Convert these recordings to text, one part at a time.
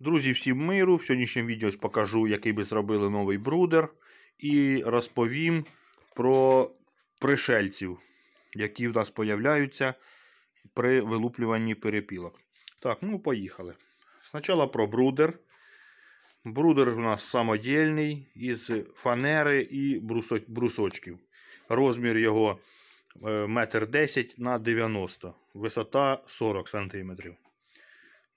Друзі, всім миру! В сьогоднішньому відео покажу, який би зробили новий брудер. І розповім про пришельців, які в нас появляються при вилуплюванні перепілок. Так, ну поїхали. Спочатку про брудер. Брудер у нас самодільний із фанери і брусочків. Розмір його 1,10 е, м на 90 висота 40 см.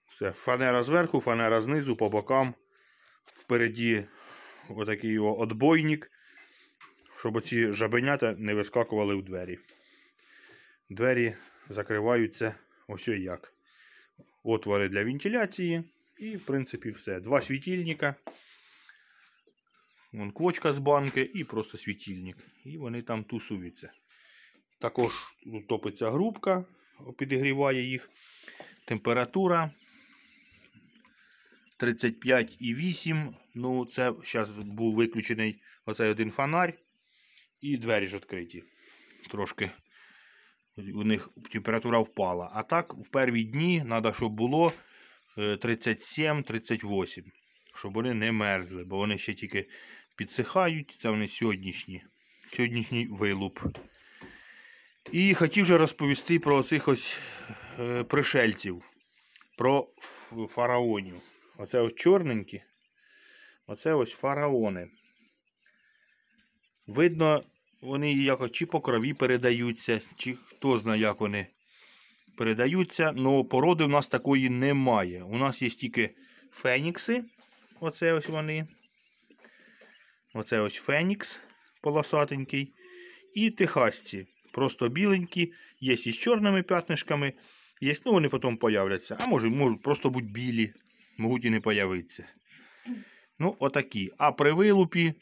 Все, фанера зверху, фанера знизу, по бокам. Впереді отакий його отбойник, щоб оці жабенята не вискакували в двері. Двері закриваються ось як. Отвори для вентиляції. І, в принципі, все. Два світильника. Вон квочка з банки і просто світильник. І вони там тусуються. Також топиться грубка, підігріває їх. Температура 35,8. Ну, це зараз був виключений оцей один фонарь. І двері ж відкриті. Трошки у них температура впала. А так, в перші дні треба, щоб було 37-38. Е, щоб вони не мерзли, бо вони ще тільки підсихають. Це вони сьогоднішні. Сьогоднішній вилуп. І хотів вже розповісти про цих ось е, пришельців, про фараонів. Оце ось чорненькі. Оце ось фараони. Видно, вони якось чи по крові передаються, чи хто знає, як вони передаються. але породи в нас такої немає. У нас є тільки фенікси. Оце ось вони. Оце ось фенікс полосатенький. І техасці. Просто біленькі, є з чорними п'ятнишками. Є, ну, вони потім появляться. А може, можуть просто бути білі можуть і не появитися. Ну, отакі. А при вилупі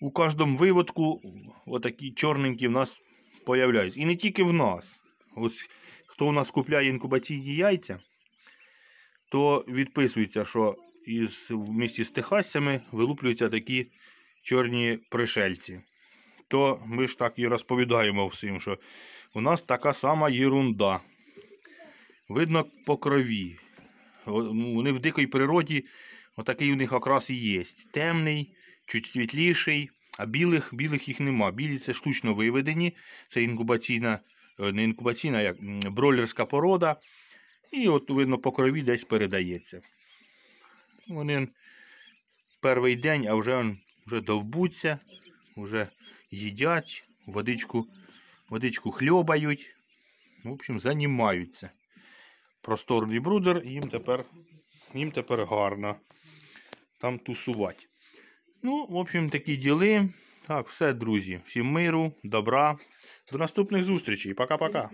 у кожному виводку отакі чорненькі в нас появляються. І не тільки в нас. Ось Хто у нас купляє інкубаційні яйця, то відписується, що із, в місті з техасцями вилуплюються такі чорні пришельці. То ми ж так і розповідаємо всім, що у нас така сама єрунда. Видно по крові. Вони в дикій природі, отакий у них окрас і є. Темний, чуть світліший, а білих білих їх нема. Білі це штучно виведені, це інкубаційна, е, не інкубаційна, як бролерська порода. І от, видно, по крові десь передається. Вони перший день, а вже вже довбуться, вже їдять, водичку водичку хльобають. В общем, займаються просторний брудер, їм тепер їм тепер гарно там тусувати. Ну, в общем, такі діли. Так, все, друзі. Всім миру, добра. До наступних зустрічей. Пока-пока.